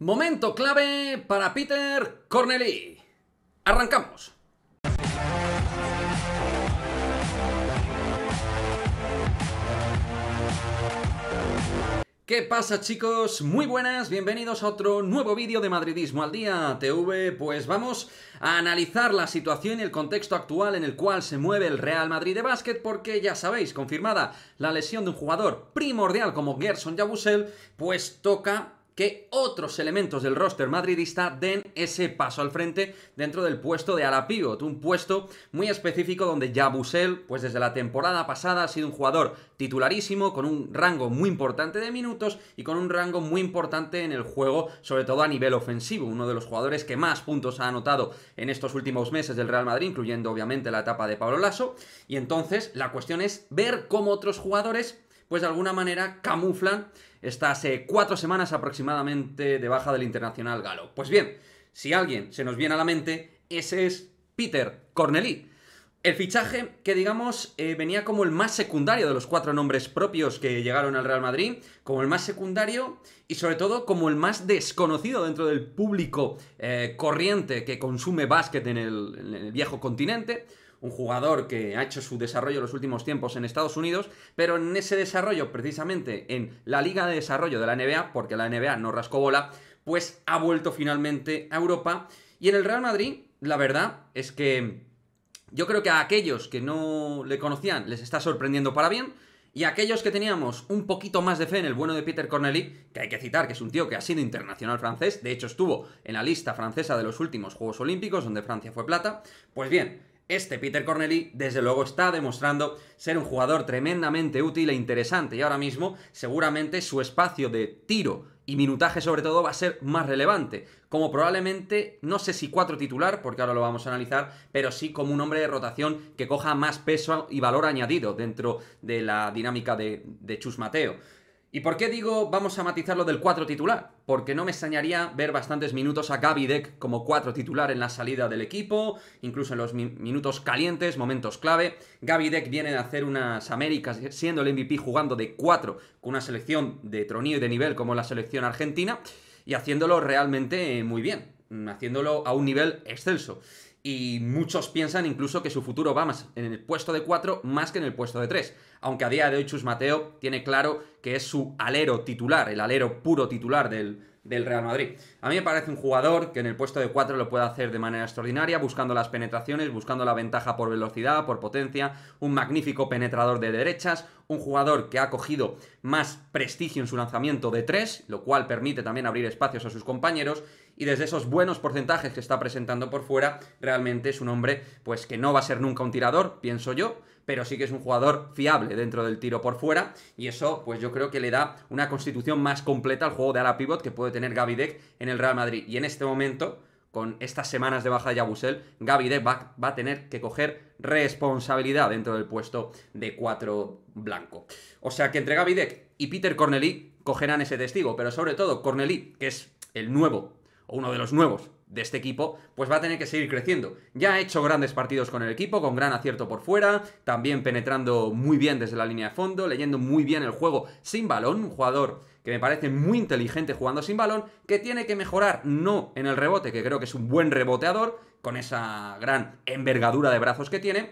Momento clave para Peter Corneli. Arrancamos. ¿Qué pasa chicos? Muy buenas, bienvenidos a otro nuevo vídeo de Madridismo al Día TV. Pues vamos a analizar la situación y el contexto actual en el cual se mueve el Real Madrid de básquet porque ya sabéis, confirmada la lesión de un jugador primordial como Gerson Yabusel, pues toca que otros elementos del roster madridista den ese paso al frente dentro del puesto de Pivot. un puesto muy específico donde ya pues desde la temporada pasada ha sido un jugador titularísimo, con un rango muy importante de minutos y con un rango muy importante en el juego, sobre todo a nivel ofensivo, uno de los jugadores que más puntos ha anotado en estos últimos meses del Real Madrid, incluyendo obviamente la etapa de Pablo Lasso, y entonces la cuestión es ver cómo otros jugadores pues de alguna manera camuflan estas cuatro semanas aproximadamente de baja del internacional galo. Pues bien, si alguien se nos viene a la mente, ese es Peter Corneli. El fichaje que, digamos, eh, venía como el más secundario de los cuatro nombres propios que llegaron al Real Madrid, como el más secundario y sobre todo como el más desconocido dentro del público eh, corriente que consume básquet en el viejo continente, un jugador que ha hecho su desarrollo en los últimos tiempos en Estados Unidos, pero en ese desarrollo, precisamente en la Liga de Desarrollo de la NBA, porque la NBA no rascó bola, pues ha vuelto finalmente a Europa. Y en el Real Madrid, la verdad es que yo creo que a aquellos que no le conocían les está sorprendiendo para bien. Y a aquellos que teníamos un poquito más de fe en el bueno de Peter Corneli, que hay que citar que es un tío que ha sido internacional francés, de hecho estuvo en la lista francesa de los últimos Juegos Olímpicos, donde Francia fue plata, pues bien, este Peter Corneli, desde luego, está demostrando ser un jugador tremendamente útil e interesante y ahora mismo seguramente su espacio de tiro y minutaje sobre todo va a ser más relevante, como probablemente, no sé si cuatro titular, porque ahora lo vamos a analizar, pero sí como un hombre de rotación que coja más peso y valor añadido dentro de la dinámica de, de Chus Mateo. ¿Y por qué digo vamos a matizarlo del 4 titular? Porque no me extrañaría ver bastantes minutos a Gaby Deck como 4 titular en la salida del equipo, incluso en los minutos calientes, momentos clave. Gaby Deck viene de hacer unas Américas siendo el MVP jugando de 4 con una selección de tronío y de nivel como la selección argentina y haciéndolo realmente eh, muy bien, mm, haciéndolo a un nivel excelso y muchos piensan incluso que su futuro va más en el puesto de 4 más que en el puesto de 3. Aunque a día de hoy Chus Mateo tiene claro que es su alero titular, el alero puro titular del, del Real Madrid. A mí me parece un jugador que en el puesto de 4 lo puede hacer de manera extraordinaria, buscando las penetraciones, buscando la ventaja por velocidad, por potencia, un magnífico penetrador de derechas, un jugador que ha cogido más prestigio en su lanzamiento de 3, lo cual permite también abrir espacios a sus compañeros y desde esos buenos porcentajes que está presentando por fuera, realmente es un hombre pues que no va a ser nunca un tirador, pienso yo, pero sí que es un jugador fiable dentro del tiro por fuera y eso pues yo creo que le da una constitución más completa al juego de ala pivot que puede tener Gaby Deck en el Real Madrid y en este momento con estas semanas de baja de Yabusel, Gaby Deck va, a tener que coger responsabilidad dentro del puesto de 4 blanco. O sea que entre Gaby Deck y Peter Cornelly cogerán ese testigo, pero sobre todo Cornelly, que es el nuevo o uno de los nuevos de este equipo, pues va a tener que seguir creciendo. Ya ha hecho grandes partidos con el equipo, con gran acierto por fuera, también penetrando muy bien desde la línea de fondo, leyendo muy bien el juego sin balón, un jugador que me parece muy inteligente jugando sin balón, que tiene que mejorar no en el rebote, que creo que es un buen reboteador, con esa gran envergadura de brazos que tiene,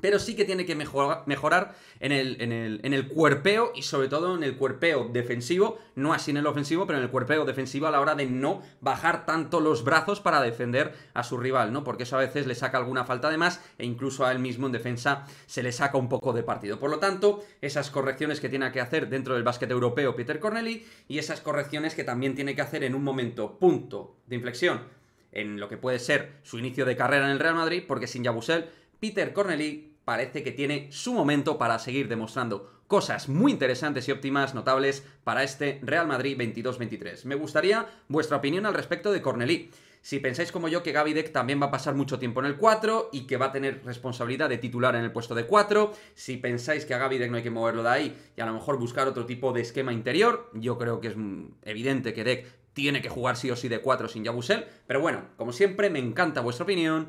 pero sí que tiene que mejorar en el, en, cuerpeo y sobre todo en el cuerpeo defensivo, no así en el ofensivo, pero en el cuerpeo defensivo a la hora de no bajar tanto los brazos para defender a su rival, ¿no? Porque eso a veces le saca alguna falta de más e incluso a él mismo en defensa se le saca un poco de partido. Por lo tanto, esas correcciones que tiene que hacer dentro del básquet europeo Peter Corneli y esas correcciones que también tiene que hacer en un momento punto de inflexión en lo que puede ser su inicio de carrera en el Real Madrid, porque sin Yabusel Peter Cornelly parece que tiene su momento para seguir demostrando cosas muy interesantes y óptimas notables para este Real Madrid 22-23. Me gustaría vuestra opinión al respecto de Cornelly. Si pensáis como yo que Gaby Deck también va a pasar mucho tiempo en el 4 y que va a tener responsabilidad de titular en el puesto de 4, si pensáis que a Gaby Deck no hay que moverlo de ahí y a lo mejor buscar otro tipo de esquema interior, yo creo que es mm, evidente que Deck tiene que jugar sí o sí de 4 sin Yabusel, pero bueno, como siempre me encanta vuestra opinión